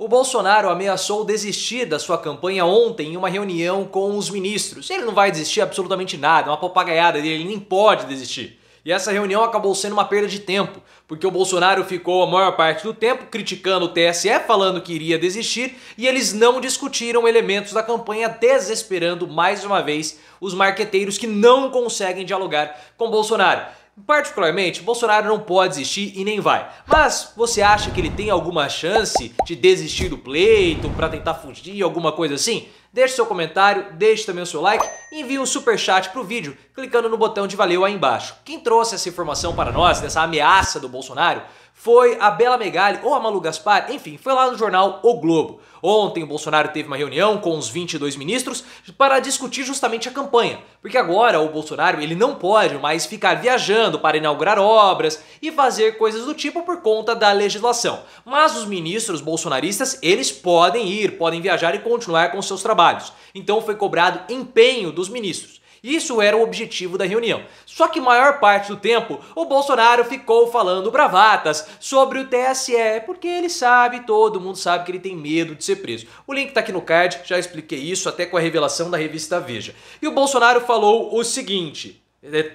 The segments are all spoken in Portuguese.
O Bolsonaro ameaçou desistir da sua campanha ontem em uma reunião com os ministros. Ele não vai desistir absolutamente nada, é uma papagaiada dele, ele nem pode desistir. E essa reunião acabou sendo uma perda de tempo, porque o Bolsonaro ficou a maior parte do tempo criticando o TSE, falando que iria desistir, e eles não discutiram elementos da campanha, desesperando mais uma vez os marqueteiros que não conseguem dialogar com Bolsonaro. Particularmente, Bolsonaro não pode desistir e nem vai. Mas você acha que ele tem alguma chance de desistir do pleito para tentar fugir, alguma coisa assim? Deixe seu comentário, deixe também o seu like e envie um super chat pro vídeo clicando no botão de valeu aí embaixo. Quem trouxe essa informação para nós dessa ameaça do Bolsonaro foi a Bela Megali ou a Malu Gaspar, enfim, foi lá no jornal O Globo. Ontem o Bolsonaro teve uma reunião com os 22 ministros para discutir justamente a campanha, porque agora o Bolsonaro ele não pode mais ficar viajando para inaugurar obras e fazer coisas do tipo por conta da legislação. Mas os ministros bolsonaristas, eles podem ir, podem viajar e continuar com seus trabalhos. Então foi cobrado empenho dos ministros. Isso era o objetivo da reunião. Só que maior parte do tempo, o Bolsonaro ficou falando bravatas sobre o TSE, porque ele sabe, todo mundo sabe que ele tem medo de ser preso. O link tá aqui no card, já expliquei isso até com a revelação da revista Veja. E o Bolsonaro falou o seguinte, é,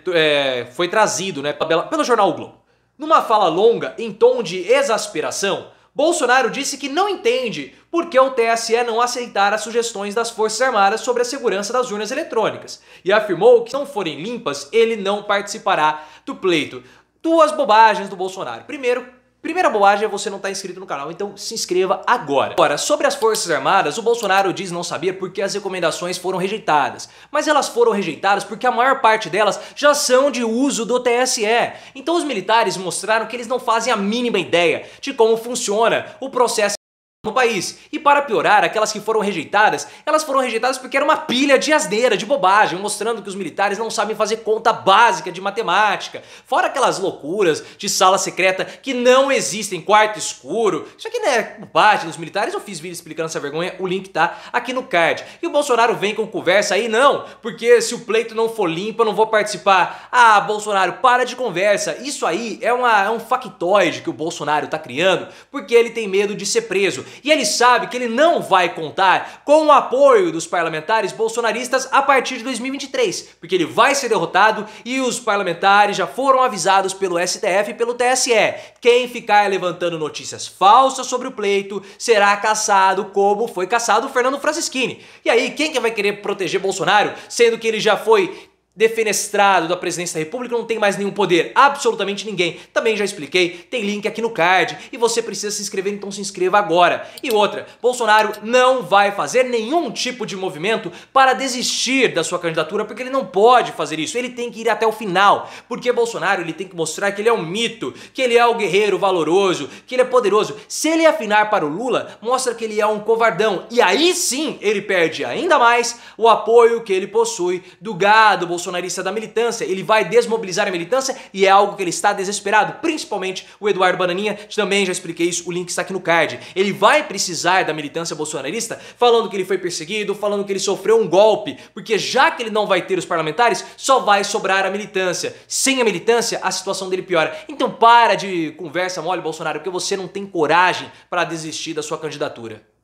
é foi trazido né, pela, pelo jornal o Globo. Numa fala longa, em tom de exasperação, Bolsonaro disse que não entende por que o TSE não aceitar as sugestões das Forças Armadas sobre a segurança das urnas eletrônicas e afirmou que se não forem limpas, ele não participará do pleito. Duas bobagens do Bolsonaro. Primeiro, Primeira bobagem é você não estar tá inscrito no canal, então se inscreva agora. Agora, sobre as Forças Armadas, o Bolsonaro diz não saber porque as recomendações foram rejeitadas. Mas elas foram rejeitadas porque a maior parte delas já são de uso do TSE. Então os militares mostraram que eles não fazem a mínima ideia de como funciona o processo no país. E para piorar, aquelas que foram rejeitadas, elas foram rejeitadas porque era uma pilha de asneira, de bobagem, mostrando que os militares não sabem fazer conta básica de matemática. Fora aquelas loucuras de sala secreta que não existem, quarto escuro. Isso aqui não é bobagem dos militares, eu fiz vídeo explicando essa vergonha, o link tá aqui no card. E o Bolsonaro vem com conversa aí, não, porque se o pleito não for limpo, eu não vou participar. Ah, Bolsonaro, para de conversa. Isso aí é, uma, é um factoide que o Bolsonaro tá criando porque ele tem medo de ser preso e ele sabe que ele não vai contar com o apoio dos parlamentares bolsonaristas a partir de 2023, porque ele vai ser derrotado e os parlamentares já foram avisados pelo STF e pelo TSE. Quem ficar levantando notícias falsas sobre o pleito será caçado como foi caçado o Fernando Franceschini. E aí, quem que vai querer proteger Bolsonaro, sendo que ele já foi defenestrado da presidência da República, não tem mais nenhum poder, absolutamente ninguém. Também já expliquei, tem link aqui no card e você precisa se inscrever, então se inscreva agora. E outra, Bolsonaro não vai fazer nenhum tipo de movimento para desistir da sua candidatura, porque ele não pode fazer isso. Ele tem que ir até o final, porque Bolsonaro ele tem que mostrar que ele é um mito, que ele é o um guerreiro valoroso, que ele é poderoso. Se ele afinar para o Lula, mostra que ele é um covardão. E aí sim, ele perde ainda mais o apoio que ele possui do gado Bolsonaro bolsonarista da militância, ele vai desmobilizar a militância e é algo que ele está desesperado, principalmente o Eduardo Bananinha, também já expliquei isso, o link está aqui no card. Ele vai precisar da militância bolsonarista falando que ele foi perseguido, falando que ele sofreu um golpe, porque já que ele não vai ter os parlamentares, só vai sobrar a militância. Sem a militância, a situação dele piora. Então para de conversa mole, Bolsonaro, porque você não tem coragem para desistir da sua candidatura.